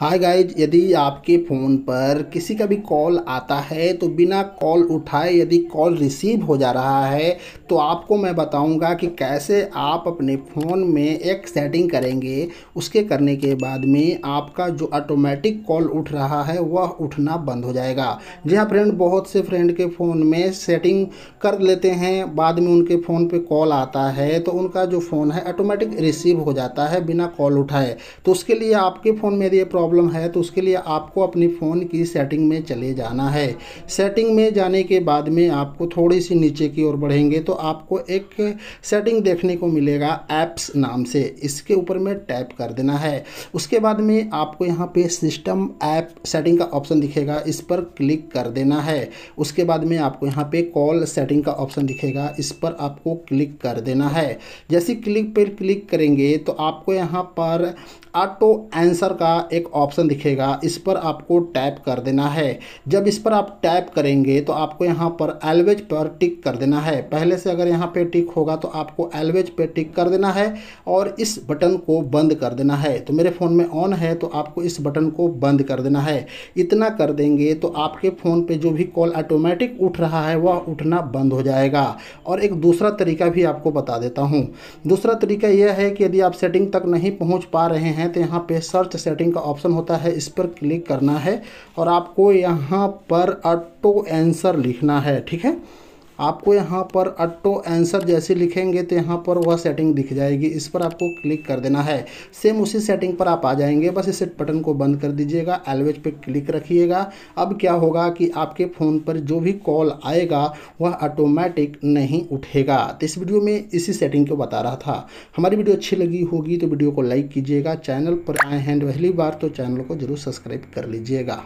hi guys यदि आपके phone पर किसी का भी कॉल आता है तो बिना कॉल उठाए यदि कॉल रिसीव हो जा रहा है तो आपको मैं बताऊंगा कि कैसे आप अपने फ़ोन में एक सेटिंग करेंगे उसके करने के बाद में आपका जो ऑटोमेटिक कॉल उठ रहा है वह उठना बंद हो जाएगा जी हाँ फ्रेंड बहुत से फ्रेंड के फ़ोन में सेटिंग कर लेते हैं बाद में उनके फ़ोन पर कॉल आता है तो उनका जो फ़ोन है ऑटोमेटिक रिसीव हो जाता है बिना कॉल उठाए तो उसके लिए आपके फ़ोन में अगर ये प्रॉब्लम है तो उसके लिए आपको अपने फ़ोन की सेटिंग में चले जाना है सेटिंग में जाने के बाद में आपको थोड़ी सी नीचे की ओर बढ़ेंगे तो आपको एक सेटिंग देखने को मिलेगा ऐप्स नाम से इसके ऊपर में टैप कर देना है उसके बाद में आपको यहाँ पे सिस्टम ऐप सेटिंग का ऑप्शन दिखेगा इस पर क्लिक कर देना है उसके बाद में आपको यहाँ पे कॉल सेटिंग का ऑप्शन दिखेगा इस पर आपको क्लिक कर देना है जैसे क्लिक पर क्लिक करेंगे तो आपको यहाँ पर ऑटो आंसर का एक ऑप्शन दिखेगा इस पर आपको टैप कर देना है जब इस पर आप टैप करेंगे तो आपको यहाँ पर एलवेज पर टिक कर देना है पहले से अगर यहाँ पे टिक होगा तो आपको एलवेज पे टिक कर देना है और इस बटन को बंद कर देना है तो मेरे फ़ोन में ऑन है तो आपको इस बटन को बंद कर देना है इतना कर देंगे तो आपके फ़ोन पर जो भी कॉल ऑटोमेटिक उठ रहा है वह उठना बंद हो जाएगा और एक दूसरा तरीका भी आपको बता देता हूँ दूसरा तरीका यह है कि यदि आप सेटिंग तक नहीं पहुँच पा रहे हैं तो यहाँ पर सर्च सेटिंग सेटिंग का ऑप्शन होता है इस पर क्लिक करना है और आपको यहाँ पर ऑटो एंसर लिखना है ठीक है आपको यहाँ पर ऑटो आंसर जैसे लिखेंगे तो यहाँ पर वह सेटिंग दिख जाएगी इस पर आपको क्लिक कर देना है सेम उसी सेटिंग पर आप आ जाएंगे बस इस बटन को बंद कर दीजिएगा एलवेज पे क्लिक रखिएगा अब क्या होगा कि आपके फ़ोन पर जो भी कॉल आएगा वह ऑटोमेटिक नहीं उठेगा तो इस वीडियो में इसी सेटिंग को बता रहा था हमारी वीडियो अच्छी लगी होगी तो वीडियो को लाइक कीजिएगा चैनल पर आए हैं पहली बार तो चैनल को जरूर सब्सक्राइब कर लीजिएगा